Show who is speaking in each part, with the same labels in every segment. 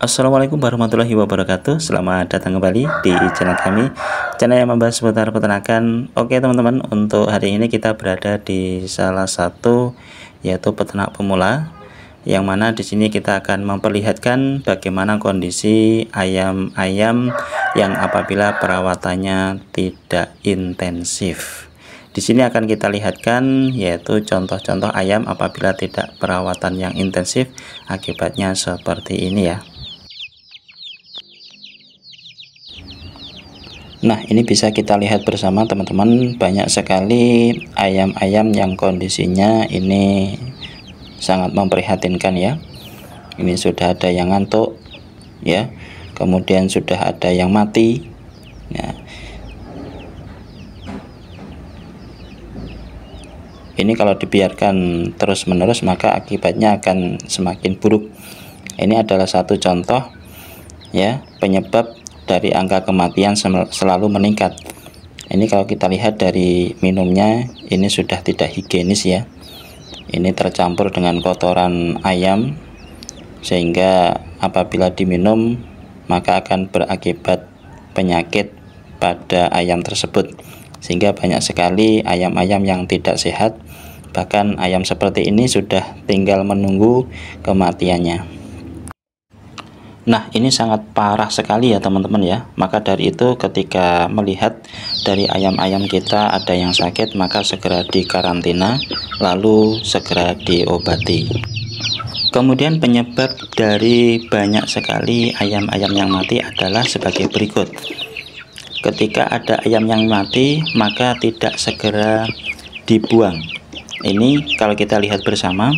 Speaker 1: Assalamualaikum warahmatullahi wabarakatuh Selamat datang kembali di channel kami Channel yang membahas seputar peternakan Oke teman-teman untuk hari ini kita berada di salah satu Yaitu peternak pemula Yang mana di sini kita akan memperlihatkan Bagaimana kondisi ayam-ayam Yang apabila perawatannya tidak intensif di sini akan kita lihatkan yaitu contoh-contoh ayam apabila tidak perawatan yang intensif akibatnya seperti ini ya. Nah ini bisa kita lihat bersama teman-teman banyak sekali ayam-ayam yang kondisinya ini sangat memprihatinkan ya ini sudah ada yang ngantuk ya kemudian sudah ada yang mati ya ini kalau dibiarkan terus-menerus maka akibatnya akan semakin buruk ini adalah satu contoh ya penyebab dari angka kematian selalu meningkat ini kalau kita lihat dari minumnya ini sudah tidak higienis ya ini tercampur dengan kotoran ayam sehingga apabila diminum maka akan berakibat penyakit pada ayam tersebut sehingga banyak sekali ayam-ayam yang tidak sehat bahkan ayam seperti ini sudah tinggal menunggu kematiannya Nah, ini sangat parah sekali ya teman-teman ya. Maka dari itu ketika melihat dari ayam-ayam kita ada yang sakit, maka segera dikarantina lalu segera diobati. Kemudian penyebab dari banyak sekali ayam-ayam yang mati adalah sebagai berikut. Ketika ada ayam yang mati, maka tidak segera dibuang. Ini kalau kita lihat bersama,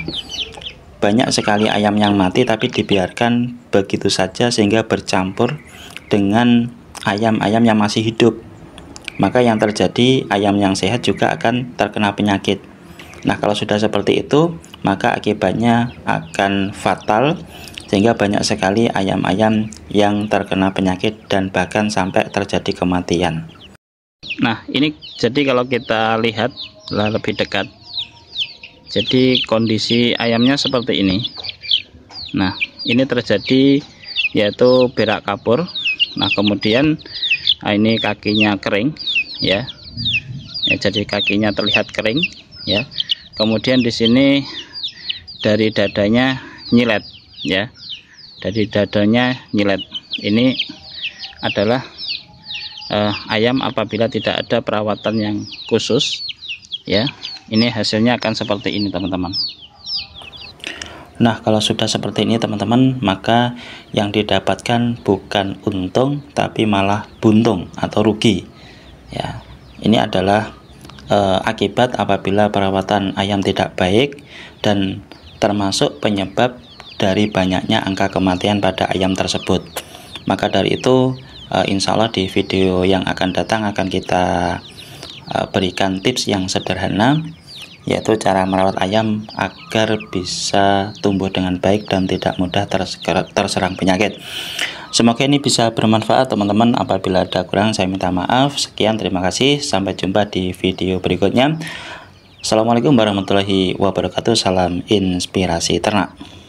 Speaker 1: banyak sekali ayam yang mati tapi dibiarkan begitu saja sehingga bercampur dengan ayam-ayam yang masih hidup. Maka yang terjadi ayam yang sehat juga akan terkena penyakit. Nah, kalau sudah seperti itu, maka akibatnya akan fatal sehingga banyak sekali ayam-ayam yang terkena penyakit dan bahkan sampai terjadi kematian.
Speaker 2: Nah, ini jadi kalau kita lihat lebih dekat jadi kondisi ayamnya seperti ini nah ini terjadi yaitu berak kapur nah kemudian nah ini kakinya kering ya, ya jadi kakinya terlihat kering ya kemudian di sini dari dadanya nyilet ya dari dadanya nyilet ini adalah eh, ayam apabila tidak ada perawatan yang khusus ya ini hasilnya akan seperti ini teman-teman
Speaker 1: Nah kalau sudah seperti ini teman-teman maka yang didapatkan bukan untung tapi malah buntung atau rugi ya ini adalah e, akibat apabila perawatan ayam tidak baik dan termasuk penyebab dari banyaknya angka kematian pada ayam tersebut maka dari itu e, insya Allah di video yang akan datang akan kita E, berikan tips yang sederhana yaitu cara merawat ayam agar bisa tumbuh dengan baik dan tidak mudah terserang penyakit. Semoga ini bisa bermanfaat teman-teman. Apabila ada kurang saya minta maaf. Sekian terima kasih. Sampai jumpa di video berikutnya. Assalamualaikum warahmatullahi wabarakatuh. Salam inspirasi ternak.